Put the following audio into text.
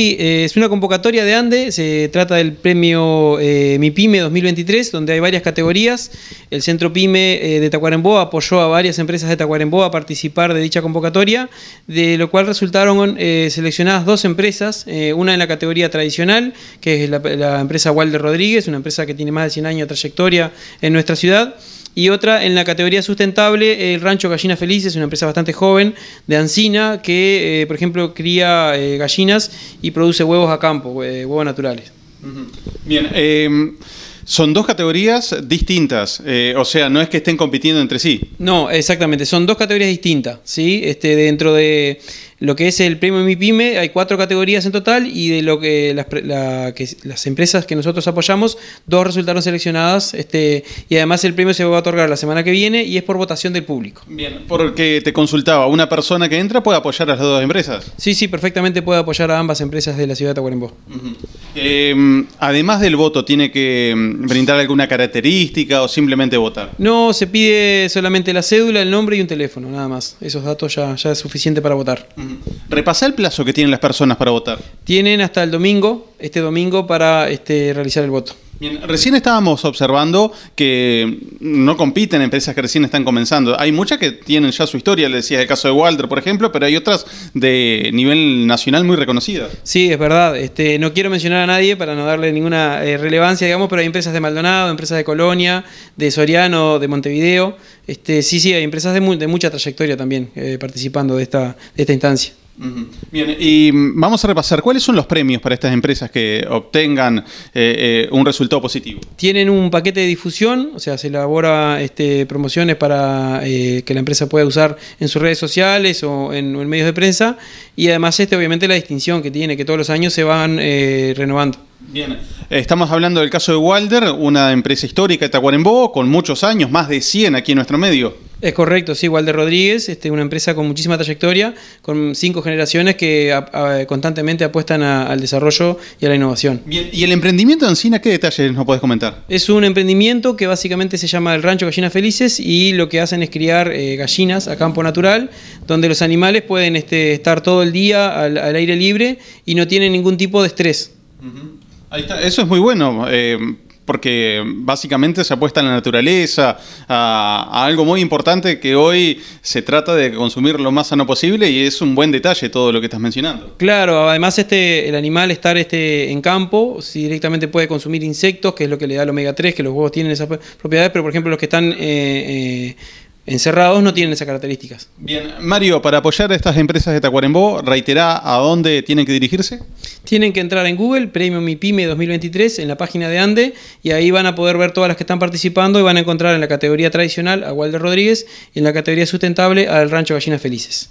Eh, es una convocatoria de ANDE, se trata del premio eh, Mi Pyme 2023, donde hay varias categorías. El Centro Pyme eh, de Tacuarembó apoyó a varias empresas de Tacuarembó a participar de dicha convocatoria, de lo cual resultaron seleccionadas dos empresas, una en la categoría tradicional, que es la, la empresa Walder Rodríguez, una empresa que tiene más de 100 años de trayectoria en nuestra ciudad, y otra en la categoría sustentable, el Rancho Gallinas Felices, una empresa bastante joven de Ancina que, eh, por ejemplo, cría eh, gallinas y produce huevos a campo, eh, huevos naturales. Bien, em, son dos categorías distintas, o sea, no es que estén compitiendo entre sí. No, exactamente, son dos categorías distintas, ¿sí? Este, dentro de lo que es el premio mi pyme, hay cuatro categorías en total y de lo que las, empresas que nosotros apoyamos, dos resultaron seleccionadas este, y además el premio se va a otorgar la semana que viene y es por votación del público. Bien, porque te consultaba, ¿una persona que entra puede apoyar a las dos empresas? Sí, sí, perfectamente puede apoyar a ambas empresas de la ciudad de Tacuarembó. Eh, además del voto, ¿tiene que mm, brindar alguna característica o simplemente votar? No, se pide solamente la cédula, el nombre y un teléfono, nada más. Esos datos ya, es suficiente para votar. ¿Repasa el plazo que tienen las personas para votar. Tienen hasta el domingo, este domingo, para este, realizar el voto. Bien, recién estábamos observando que no compiten empresas que recién están comenzando. Hay muchas que tienen ya su historia, le decía el caso de Walter, por ejemplo, pero hay otras de nivel nacional muy reconocidas. Sí, es verdad. Este, no quiero mencionar a nadie para no darle ninguna eh, relevancia, digamos, pero hay empresas de Maldonado, empresas de Colonia, de Soriano, de Montevideo. Este, sí, sí, hay empresas de, mucha trayectoria también eh, participando de esta, de esta instancia. Bien, y vamos a repasar, ¿cuáles son los premios para estas empresas que obtengan eh, eh, un resultado positivo? Tienen un paquete de difusión, o sea, se elabora este, promociones para eh, que la empresa pueda usar en sus redes sociales o en, medios de prensa, y además este obviamente la distinción que tiene, que todos los años se van renovando. Bien, estamos hablando del caso de Walder, una empresa histórica de Tacuarembó, con muchos años, más de 100 aquí en nuestro medio. Es correcto, sí, Walter Rodríguez, este, una empresa con muchísima trayectoria, con cinco generaciones que constantemente apuestan al desarrollo y a la innovación. Bien. ¿Y el emprendimiento de Encina, qué detalles nos puedes comentar? Es un emprendimiento que básicamente se llama el Rancho Gallinas Felices y lo que hacen es criar eh, gallinas a campo natural, donde los animales pueden este, estar todo el día al, aire libre y no tienen ningún tipo de estrés. Ahí está. Eso es muy bueno. Eh, porque básicamente se apuesta a la naturaleza, a, algo muy importante que hoy se trata de consumir lo más sano posible y es un buen detalle todo lo que estás mencionando. Claro, además este, el animal estar este, en campo, si directamente puede consumir insectos, que es lo que le da el omega 3, que los huevos tienen esas propiedades, pero por ejemplo los que están... Eh, eh, Encerrados no tienen esas características. Bien, Mario, para apoyar a estas empresas de Tacuarembó, reiterá, a dónde tienen que dirigirse. Tienen que entrar en Google, Premio Mi Pyme 2023, en la página de Ande, y ahí van a poder ver todas las que están participando y van a encontrar en la categoría tradicional a Walder Rodríguez y en la categoría sustentable al Rancho Gallinas Felices.